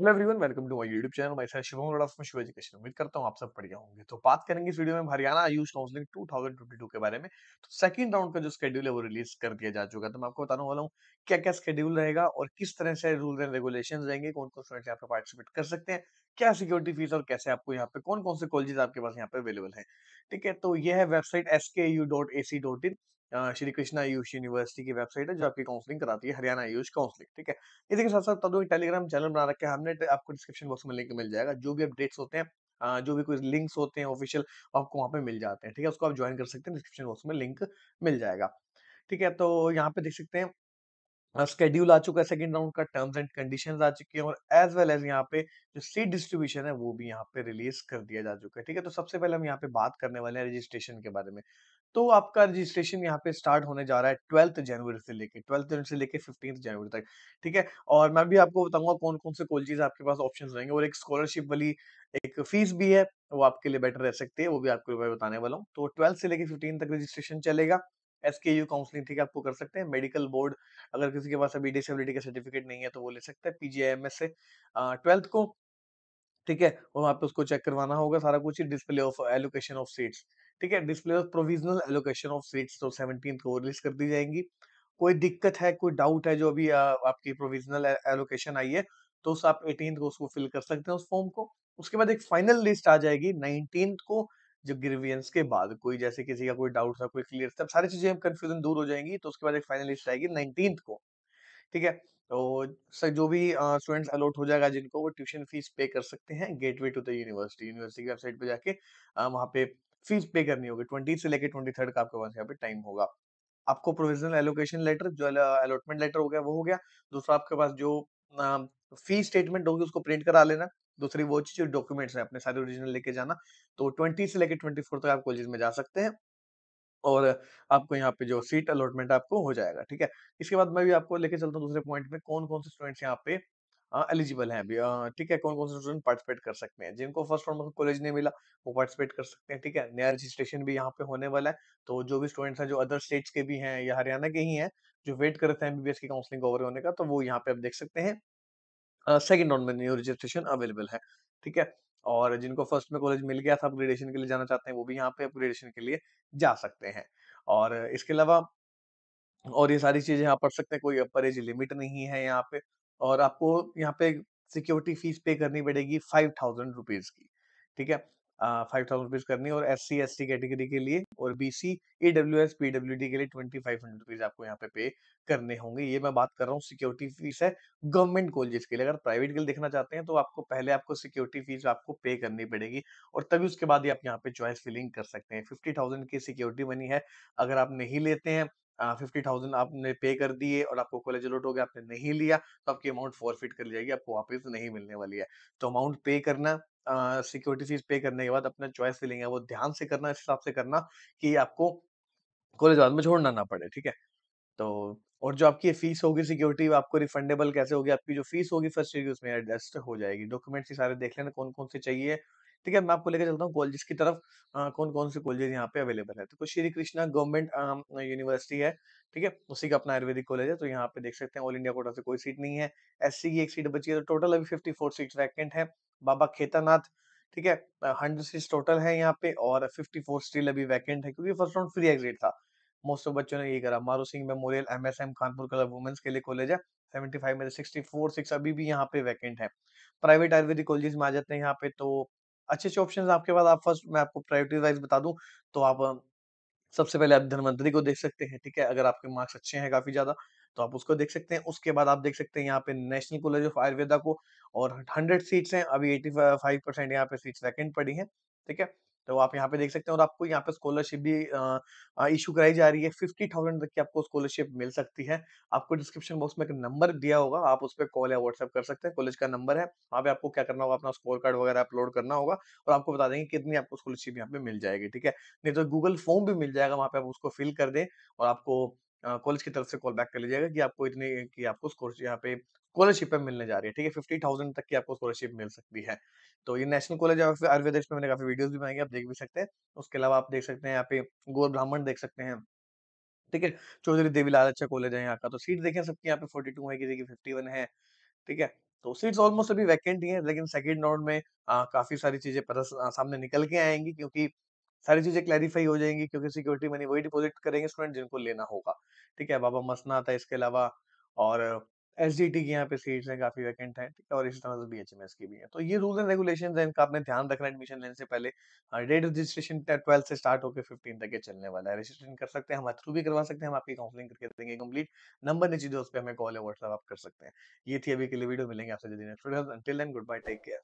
Hello everyone welcome to my YouTube channel myself Shivam Shiv education उम्मीद करता हूँ आप सब बढ़िया होंगे तो बात करेंगे इस वीडियो में हरियाणा आयुष काउंसलिंग 2022 के बारे में तो सेकंड राउंड का जो स्केड्यूल है वो रिलीज कर दिया जा चुका है तो मैं आपको बताने वाला हूँ क्या क्या स्केड्यूल रहेगा और किस तरह से रूल एंड रेगुलेशन रहेंगे कौन कौन स्टूडेंट यहाँ पे पार्टिसिपेट कर सकते हैं क्या सिक्योरिटी फीस और कैसे आपको यहाँ पे कौन कौन से कॉलेजेस आपके पास यहाँ पे अवेलेबल है ठीक है तो यह है website S U dot A C dot in Shri Krishna Ayush university की वेबसाइट है जो हाँ। आपकी काउंसलिंग कराती है हरियाणा आयुष काउंसलिंग ठीक है इसी के साथ साथ तब टेलीग्राम तो चैनल बना रखे हमने तो आपको डिस्क्रिप्शन बॉक्स में लिंक मिल जाएगा जो भी अपडेट्स होते हैं जो भी कोई लिंक्स होते हैं ऑफिशियल आपको वहाँ पे मिल जाते हैं ठीक है उसको आप ज्वाइन कर सकते हैं डिस्क्रिप्शन बॉक्स में लिंक मिल जाएगा ठीक है तो यहाँ पे देख सकते हैं स्केड्यूल आ चुका है सेकंड राउंड का टर्म्स एंड कंडीशन आ चुकी है और एज वेल एज यहाँ पे जो सीट डिस्ट्रीब्यूशन है वो भी यहाँ पे रिलीज कर दिया जा चुका है ठीक है तो सबसे पहले हम यहाँ पे बात करने वाले हैं रजिस्ट्रेशन के बारे में तो आपका रजिस्ट्रेशन यहाँ पे स्टार्ट होने जा रहा है ट्वेल्थ जनवरी से लेके ट्वेल्थ जनवरी से लेके फिफ्टीन जनवरी तक ठीक है और मैं भी आपको बताऊंगा कौन कौन से कॉलेजेस आपके पास ऑप्शन रहेंगे और एक स्कॉलरशिप वाली एक फीस भी है वो आपके लिए बेटर रह सकती है वो भी आपको बताने वाला हूँ तो ट्वेल्थ से लेके फिफ्टीन तक रजिस्ट्रेशन चलेगा एसके यू काउंसलिंग ठीक है आपको कर सकते हैं मेडिकल बोर्ड अगर किसी के पास अभी डिसेबिलिटी का सर्टिफिकेट नहीं है तो वो ले सकता है पीजीआईएमएस से ट्वेल्थ को ठीक है और वहां पे उसको चेक करवाना होगा सारा कुछ display of allocation of seats ठीक है display of provisional allocation of seats तो सेवनटीन को रिलीज कर दी जाएंगी कोई दिक्कत है कोई डाउट है जो अभी आपकी प्रोविजनल एलोकेशन आई है तो उस आप एटीन को उसको फिल कर सकते हैं उस फॉर्म को उसके बाद एक फाइनल लिस्ट आ जाएगी नाइनटीन को जो ग्रीवियंस के बाद कोई जैसे किसी का कोई डाउट था कोई क्लियर था सारी चीजें कंफ्यूजन दूर हो जाएंगी तो उसके बाद एक फाइनल लिस्ट आएगी नाइनटीन को ठीक है तो सर जो भी स्टूडेंट्स अलॉट हो जाएगा जिनको वो ट्यूशन फीस पे कर सकते हैं gateway to the university university की वेबसाइट पे जाके वहाँ पे फीस पे करनी होगी ट्वेंटी से लेकर ट्वेंटी थर्ड का आपके पास यहाँ पे टाइम होगा आपको प्रोविजनल एलोकेशन लेटर जो अलॉटमेंट लेटर हो गया वो हो गया दूसरा आपके पास जो फीस स्टेटमेंट होगी उसको प्रिंट करा लेना दूसरी वो चीज डॉक्यूमेंट्स है अपने सारे ओरिजिनल लेके जाना तो ट्वेंटी से लेकर ट्वेंटी फोर तक आप कॉलेज में जा सकते हैं और आपको यहाँ पे जो सीट अलॉटमेंट आपको हो जाएगा ठीक है इसके बाद मैं भी आपको लेके चलता हूँ दूसरे पॉइंट में कौन कौन से स्टूडेंट्स यहाँ पे एलिजिबल हैं अभी ठीक है कौन कौन से स्टूडेंट पार्टिसिपेट कर सकते हैं जिनको फर्स्ट फॉर्म कॉलेज नहीं मिला वो पार्टिसिपेट कर सकते हैं ठीक है नया रजिस्ट्रेशन भी यहाँ पे होने वाला है तो जो भी स्टूडेंट्स हैं जो अदर स्टेट्स के भी हैं या हरियाणा के ही हैं जो वेट कर रहे हैं एमबीबीएस की काउंसलिंग ओवर होने का तो वो यहाँ पे आप देख सकते हैं सेकेंड राउंड में न्यू रजिस्ट्रेशन अवेलेबल है ठीक है और जिनको फर्स्ट में कॉलेज मिल गया था अपग्रेडेशन के लिए जाना चाहते हैं वो भी यहाँ पे अपग्रेडेशन के लिए जा सकते हैं और इसके अलावा और ये सारी चीजें यहाँ पढ़ सकते हैं कोई अपर एज लिमिट नहीं है यहाँ पे और आपको यहाँ पे सिक्योरिटी फीस पे करनी पड़ेगी फाइव थाउजेंड रुपीज की ठीक है फाइव थाउजेंड रुपीज करनी और S C S T category के लिए और B C E W S P W D के लिए ट्वेंटी फाइव हंड्रेड रुपीज आपको यहाँ पे पे करने होंगे ये मैं बात कर रहा हूँ सिक्योरिटी फीस है गवर्नमेंट कॉलेज के लिए अगर प्राइवेट के लिए देखना चाहते हैं तो आपको पहले आपको सिक्योरिटी फीस आपको पे करनी पड़ेगी और तभी उसके बाद ही आप यहाँ पे चॉइस फिलिंग कर सकते हैं फिफ्टी थाउजेंड की सिक्योरिटी मनी है अगर आप नहीं लेते हैं फिफ्टी थाउजेंड आपने पे कर दिए और आपको कॉलेज अलॉट हो गया आपने नहीं लिया तो आपकी अमाउंट फॉरफिट कर ली जाएगी आपको वापस नहीं मिलने वाली है तो अमाउंट पे करना सिक्योरिटी फीस पे करने के बाद अपना चॉइस फिलिंग है वो ध्यान से करना इस हिसाब से करना कि आपको कॉलेज बाद में छोड़ना ना पड़े ठीक है तो और जो आपकी फीस होगी सिक्योरिटी आपको रिफंडेबल कैसे होगी आपकी जो फीस होगी फर्स्ट ईयर की उसमें एडजस्ट हो जाएगी डॉक्यूमेंट्स सारे देख लेना कौन कौन से चाहिए ठीक है मैं आपको लेकर चलता हूँ कॉलेजेस की तरफ आ, कौन कौन से कॉलेजेस यहाँ पे अवेलेबल है तो श्री कृष्णा गवर्नमेंट यूनिवर्सिटी है ठीक है उसी का अपना आयुर्वेदिक कॉलेज है तो यहाँ पे देख सकते हैं ऑल इंडिया कोटा से कोई सीट नहीं है एस की एक सीट बची है तो टोटल अभी फिफ्टी फोर सीट वैकेंट है बाबा खेतानाथ ठीक है हंड्रेड सीट टोटल है यहाँ पे और फिफ्टी फोर सीट अभी वैकेंट है क्योंकि फर्स्ट राउंड फ्री एग्जिट था मोस्ट ऑफ बच्चों ने ये करा Maru Singh memorial M S M Khanpur Kalan women's के लिए कॉलेज है 75 में सिक्सटी 64 सिक्स अभी भी यहाँ पे वैकेंट है प्राइवेट आयुर्वेदिक कॉलेज में आ जाते हैं यहाँ पे तो अच्छे अच्छे ऑप्शन आपके पास आप फर्स्ट मैं आपको प्रायोरिटी वाइज बता दूं तो आप सबसे पहले आप धनवंतरी को देख सकते हैं ठीक है अगर आपके मार्क्स अच्छे हैं काफी ज्यादा तो आप उसको देख सकते हैं उसके बाद आप देख सकते हैं यहाँ पे नेशनल कॉलेज ऑफ आयुर्वेदा को और 100 सीट्स हैं अभी 85 परसेंट यहाँ पे सीट वैकेंट पड़ी हैं ठीक है तो आप यहाँ पे देख सकते हैं और आपको यहाँ पे स्कॉलरशिप भी इशू कराई जा रही है फिफ्टी थाउजेंड तक की आपको स्कॉलरशिप मिल सकती है आपको डिस्क्रिप्शन बॉक्स में एक नंबर दिया होगा आप उस पर कॉल या व्हाट्सएप कर सकते हैं कॉलेज का नंबर है वहाँ पे आपको क्या करना होगा अपना स्कोर कार्ड वगैरह अपलोड करना होगा और आपको बता देंगे कितनी आपको स्कॉलरशिप यहाँ पे मिल जाएगी ठीक है नहीं तो गूगल फॉर्म भी मिल जाएगा वहाँ पे आप उसको फिल कर दें और आपको कॉलेज की तरफ से कॉल बैक कर लीजिएगा कि आपको इतने कि आपको स्कॉलरशिप यहाँ पे स्कॉलरशिप मिलने जा रही है ठीक है फिफ्टी थाउजेंड तक की आपको स्कॉलरशिप मिल सकती है तो ये नेशनल कॉलेज ऑफ आयुर्वेदिक्स में मैंने काफी वीडियोस भी बनाएंगे आप देख भी सकते हैं उसके अलावा आप देख सकते हैं यहाँ पे गोर ब्राह्मण देख सकते हैं ठीक है चौधरी देवीलाल अच्छा कॉलेज है यहाँ का तो सीट देखें सबकी यहाँ पे फोर्टी टू है किसी की फिफ्टी वन है ठीक है तो सीट्स ऑलमोस्ट अभी वैकेंट ही है लेकिन सेकेंड राउंड में आ, काफी सारी चीजें पता सामने निकल के आएंगी क्योंकि सारी चीजें क्लैरिफाई हो जाएंगी क्योंकि सिक्योरिटी मनी वही डिपॉजिट करेंगे स्टूडेंट जिनको लेना होगा ठीक है बाबा मसनाथ है इसके अलावा और एस डी टी की यहाँ पे सीट्स है काफी वैकेंट हैं और इसी तरह से बी एच एम एस की भी है तो ये रूल एंड रेगुलेशन है इनका आपने ध्यान रखना एडमिशन लेने से पहले डेट रजिस्ट्रेशन ट्वेल्थ से स्टार्ट होकर फिफ्टीन तक के चलने वाला है रजिस्ट्रेशन कर सकते हैं हमारे थ्रू भी करवा सकते हैं हम आपकी काउंसलिंग करके देंगे कंप्लीट नंबर नीचे जो उस पर हमें कॉल है व्हाट्सअप आप कर सकते हैं ये थी अभी के लिए वीडियो मिलेंगे आपसे जल्दी गुड बाय टेक केयर